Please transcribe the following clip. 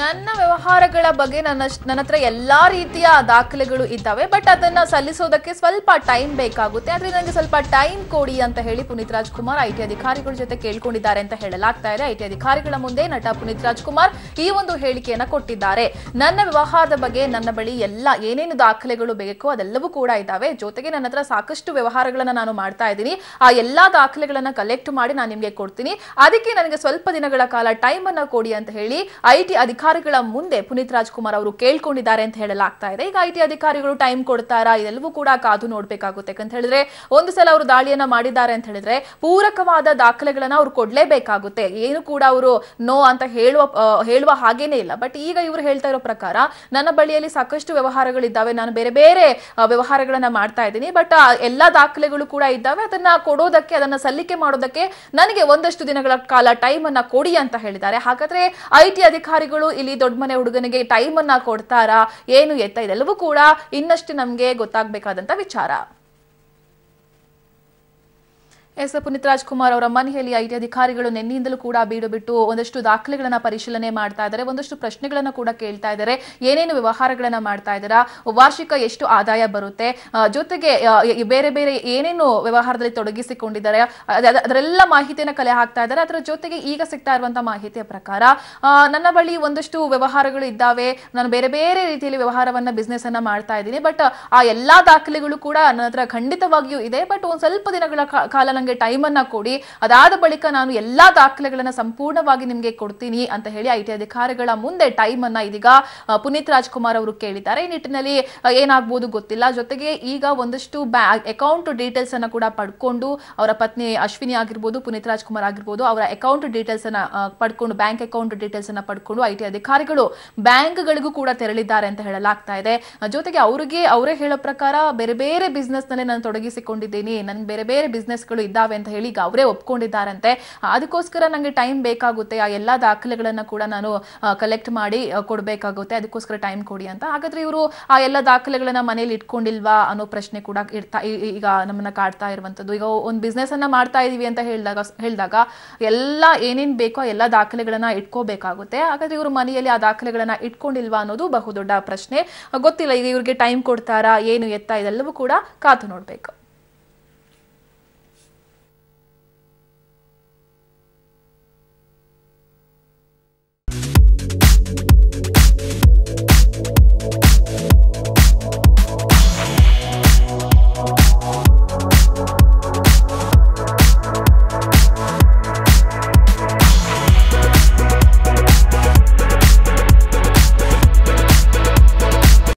ನನ್ನ ವ್ಯವಹಾರಗಳ ಬಗ್ಗೆ ನನ್ನ ನನ್ನ ಹತ್ರ ಎಲ್ಲ ರೀತಿಯ ದಾಖಲೆಗಳು ಇದ್ದಾವೆ ಬಟ್ ಅದನ್ನ ಸಲ್ಲಿಸೋದಕ್ಕೆ ಸ್ವಲ್ಪ ಟೈಮ್ ಬೇಕಾಗುತ್ತೆ ಆದರೆ ನನಗೆ ಸ್ವಲ್ಪ ಟೈಮ್ ಕೊಡಿ ಅಂತ ಹೇಳಿ ಪುನೀತ್ ರಾಜ್ಕುಮಾರ್ ಟಿ ಅಧಿಕಾರಿಗಳ ಜೊತೆ ಕೇಳ್ಕೊಂಡಿದ್ದಾರೆ ಅಂತ ಹೇಳಲಾಗ್ತಾ ಇದೆ ಟಿ ಅಧಿಕಾರಿಗಳ ಮುಂದೆ ನಟ ಪುನೀತ್ ರಾಜ್ಕುಮಾರ್ ಈ ಒಂದು ಹೇಳಿಕೆಯನ್ನು ಕೊಟ್ಟಿದ್ದಾರೆ ನನ್ನ ವ್ಯವಹಾರದ ಬಗ್ಗೆ ನನ್ನ ಬಳಿ ಎಲ್ಲ ಏನೇನು ದಾಖಲೆಗಳು ಬೇಕೋ ಅದೆಲ್ಲವೂ ಕೂಡ ಇದ್ದಾವೆ ಜೊತೆಗೆ ನನ್ನ ಹತ್ರ ಸಾಕಷ್ಟು ವ್ಯವಹಾರಗಳನ್ನು ನಾನು ಮಾಡ್ತಾ ಇದ್ದೀನಿ ಆ ಎಲ್ಲಾ ದಾಖಲೆಗಳನ್ನು ಕಲೆಕ್ಟ್ ಮಾಡಿ ನಾನು ನಿಮಗೆ ಕೊಡ್ತೀನಿ ಅದಕ್ಕೆ ನನಗೆ ಸ್ವಲ್ಪ ದಿನಗಳ ಕಾಲ ಟೈಮ್ ಅನ್ನ ಕೊಡಿ ಅಂತ ಹೇಳಿ ಐಟಿ ಅಧಿಕಾರಿ ಅಧಿಕಾರಿಗಳ ಮುಂದೆ ಪುನೀತ್ ರಾಜ್ಕುಮಾರ್ ಅವರು ಕೇಳ್ಕೊಂಡಿದ್ದಾರೆ ಅಂತ ಹೇಳಲಾಗ್ತಾ ಇದೆ ಈಗ ಐಟಿ ಅಧಿಕಾರಿಗಳು ಟೈಮ್ ಕೊಡ್ತಾರಾ ಇದೆಲ್ಲವೂ ಕೂಡ ಕಾದು ನೋಡ್ಬೇಕಾಗುತ್ತೆ ಯಾಕಂತ ಹೇಳಿದ್ರೆ ಒಂದು ಸಲ ಅವರು ದಾಳಿಯನ್ನ ಮಾಡಿದ್ದಾರೆ ಅಂತ ಹೇಳಿದ್ರೆ ಪೂರಕವಾದ ದಾಖಲೆಗಳನ್ನ ಅವ್ರು ಕೊಡ್ಲೇಬೇಕಾಗುತ್ತೆ ಏನು ಕೂಡ ಅವರು ನೋ ಅಂತ ಹೇಳುವ ಹೇಳುವ ಹಾಗೇನೇ ಇಲ್ಲ ಬಟ್ ಈಗ ಇವರು ಹೇಳ್ತಾ ಇರೋ ಪ್ರಕಾರ ನನ್ನ ಬಳಿಯಲ್ಲಿ ಸಾಕಷ್ಟು ವ್ಯವಹಾರಗಳಿದ್ದಾವೆ ನಾನು ಬೇರೆ ಬೇರೆ ವ್ಯವಹಾರಗಳನ್ನ ಮಾಡ್ತಾ ಇದ್ದೀನಿ ಬಟ್ ಎಲ್ಲಾ ದಾಖಲೆಗಳು ಕೂಡ ಇದ್ದಾವೆ ಅದನ್ನ ಕೊಡೋದಕ್ಕೆ ಅದನ್ನ ಸಲ್ಲಿಕೆ ಮಾಡೋದಕ್ಕೆ ನನಗೆ ಒಂದಷ್ಟು ದಿನಗಳ ಕಾಲ ಟೈಮ್ ಅನ್ನ ಕೊಡಿ ಅಂತ ಹೇಳಿದ್ದಾರೆ ಹಾಗಾದ್ರೆ ಐಟಿ ಅಧಿಕಾರಿಗಳು ಇಲ್ಲಿ ದೊಡ್ಡ ಮನೆ ಹುಡುಗನಿಗೆ ಟೈಮ್ ಅನ್ನ ಕೊಡ್ತಾರಾ ಏನು ಎತ್ತ ಇದೆಲ್ಲವೂ ಕೂಡ ಇನ್ನಷ್ಟು ನಮ್ಗೆ ಗೊತ್ತಾಗ್ಬೇಕಾದಂತ ವಿಚಾರ ಎಸ್ ಪುನೀತ್ ರಾಜ್ಕುಮಾರ್ ಅವರ ಮನೆಯಲ್ಲಿ ಐಟಿ ಅಧಿಕಾರಿಗಳು ನಿನ್ನೆಯಿಂದಲೂ ಕೂಡ ಬೀಡು ಬಿಟ್ಟು ಒಂದಷ್ಟು ದಾಖಲೆಗಳನ್ನ ಪರಿಶೀಲನೆ ಮಾಡ್ತಾ ಇದ್ದಾರೆ ಒಂದಷ್ಟು ಪ್ರಶ್ನೆಗಳನ್ನ ಕೂಡ ಕೇಳ್ತಾ ಇದ್ದಾರೆ ಏನೇನು ವ್ಯವಹಾರಗಳನ್ನ ಮಾಡ್ತಾ ಇದ್ದಾರೆ ವಾರ್ಷಿಕ ಎಷ್ಟು ಆದಾಯ ಬರುತ್ತೆ ಜೊತೆಗೆ ಬೇರೆ ಬೇರೆ ಏನೇನು ವ್ಯವಹಾರದಲ್ಲಿ ತೊಡಗಿಸಿಕೊಂಡಿದ್ದಾರೆ ಅದರೆಲ್ಲ ಮಾಹಿತಿಯನ್ನ ಕಲೆ ಹಾಕ್ತಾ ಇದ್ದಾರೆ ಅದರ ಜೊತೆಗೆ ಈಗ ಸಿಗ್ತಾ ಇರುವಂತಹ ಮಾಹಿತಿಯ ಪ್ರಕಾರ ನನ್ನ ಬಳಿ ಒಂದಷ್ಟು ವ್ಯವಹಾರಗಳು ಇದ್ದಾವೆ ನಾನು ಬೇರೆ ಬೇರೆ ರೀತಿಯಲ್ಲಿ ವ್ಯವಹಾರವನ್ನ ಬಿಸ್ನೆಸ್ ಅನ್ನ ಮಾಡ್ತಾ ಇದ್ದೀನಿ ಬಟ್ ಆ ಎಲ್ಲಾ ದಾಖಲೆಗಳು ಕೂಡ ನನ್ನ ಹತ್ರ ಖಂಡಿತವಾಗಿಯೂ ಇದೆ ಬಟ್ ಒಂದ್ ಸ್ವಲ್ಪ ದಿನಗಳ ಕಾಲ ಟೈಮ್ ಅನ್ನ ಕೊಡಿ ಅದಾದ ಬಳಿಕ ನಾನು ಎಲ್ಲ ದಾಖಲೆಗಳನ್ನು ಸಂಪೂರ್ಣವಾಗಿ ನಿಮಗೆ ಕೊಡ್ತೀನಿ ಅಂತ ಹೇಳಿ ಐಟಿ ಅಧಿಕಾರಿಗಳ ಮುಂದೆ ಅನ್ನ ಇದೀಗ ಪುನೀತ್ ರಾಜ್ಕುಮಾರ್ ಅವರು ಕೇಳಿದ್ದಾರೆ ಈ ನಿಟ್ಟಿನಲ್ಲಿ ಏನಾಗ್ಬೋದು ಗೊತ್ತಿಲ್ಲ ಜೊತೆಗೆ ಈಗ ಒಂದಷ್ಟು ಅಕೌಂಟ್ ಡೀಟೇಲ್ಸ್ ಅನ್ನ ಕೂಡ ಪಡ್ಕೊಂಡು ಅವರ ಪತ್ನಿ ಅಶ್ವಿನಿ ಆಗಿರ್ಬೋದು ಪುನೀತ್ ರಾಜ್ಕುಮಾರ್ ಆಗಿರ್ಬೋದು ಅವರ ಅಕೌಂಟ್ ಡೀಟೇಲ್ಸ್ ಅನ್ನ ಪಡ್ಕೊಂಡು ಬ್ಯಾಂಕ್ ಅಕೌಂಟ್ ಡೀಟೇಲ್ಸ್ ಅನ್ನ ಪಡ್ಕೊಂಡು ಐಟಿ ಅಧಿಕಾರಿಗಳು ಬ್ಯಾಂಕ್ಗಳಿಗೂ ಕೂಡ ತೆರಳಿದ್ದಾರೆ ಅಂತ ಹೇಳಲಾಗ್ತಾ ಇದೆ ಜೊತೆಗೆ ಅವರಿಗೆ ಅವರೇ ಹೇಳೋ ಪ್ರಕಾರ ಬೇರೆ ಬೇರೆ ಬಿಸ್ನೆಸ್ ನಲ್ಲಿ ನಾನು ತೊಡಗಿಸಿಕೊಂಡಿದ್ದೀನಿ ನನ್ ಬೇರೆ ಬೇರೆ ಬಿಸ್ನೆಸ್ಗಳು ಇದ್ದಾವೆ ಅಂತ ಹೇಳಿ ಈಗ ಅವರೇ ಒಪ್ಕೊಂಡಿದ್ದಾರಂತೆ ಅದಕ್ಕೋಸ್ಕರ ನಂಗೆ ಟೈಮ್ ಬೇಕಾಗುತ್ತೆ ಆ ಎಲ್ಲಾ ದಾಖಲೆಗಳನ್ನು ಕೂಡ ನಾನು ಕಲೆಕ್ಟ್ ಮಾಡಿ ಕೊಡಬೇಕಾಗುತ್ತೆ ಅದಕ್ಕೋಸ್ಕರ ಟೈಮ್ ಕೊಡಿ ಅಂತ ಹಾಗಾದ್ರೆ ಇವರು ಆ ಎಲ್ಲ ದಾಖಲೆಗಳನ್ನ ಮನೇಲಿ ಇಟ್ಕೊಂಡಿಲ್ವಾ ಅನ್ನೋ ಪ್ರಶ್ನೆ ಕೂಡ ಇರ್ತಾ ಈಗ ನಮ್ಮನ್ನ ಕಾಡ್ತಾ ಇರುವಂತದ್ದು ಈಗ ಒಂದು ಬಿಸ್ನೆಸ್ ಅನ್ನ ಮಾಡ್ತಾ ಇದೀವಿ ಅಂತ ಹೇಳಿದಾಗ ಹೇಳಿದಾಗ ಎಲ್ಲ ಏನೇನ್ ಬೇಕೋ ಆ ಎಲ್ಲಾ ದಾಖಲೆಗಳನ್ನ ಇಟ್ಕೋಬೇಕಾಗುತ್ತೆ ಹಾಗಾದ್ರೆ ಇವರು ಮನೆಯಲ್ಲಿ ಆ ದಾಖಲೆಗಳನ್ನ ಇಟ್ಕೊಂಡಿಲ್ವಾ ಅನ್ನೋದು ಬಹುದೊಡ್ಡ ಪ್ರಶ್ನೆ ಗೊತ್ತಿಲ್ಲ ಈಗ ಇವ್ರಿಗೆ ಟೈಮ್ ಕೊಡ್ತಾರಾ ಏನು ಎತ್ತ ಇದೆಲ್ಲವೂ ಕೂಡ ಕಾತು ನೋಡ್ಬೇಕು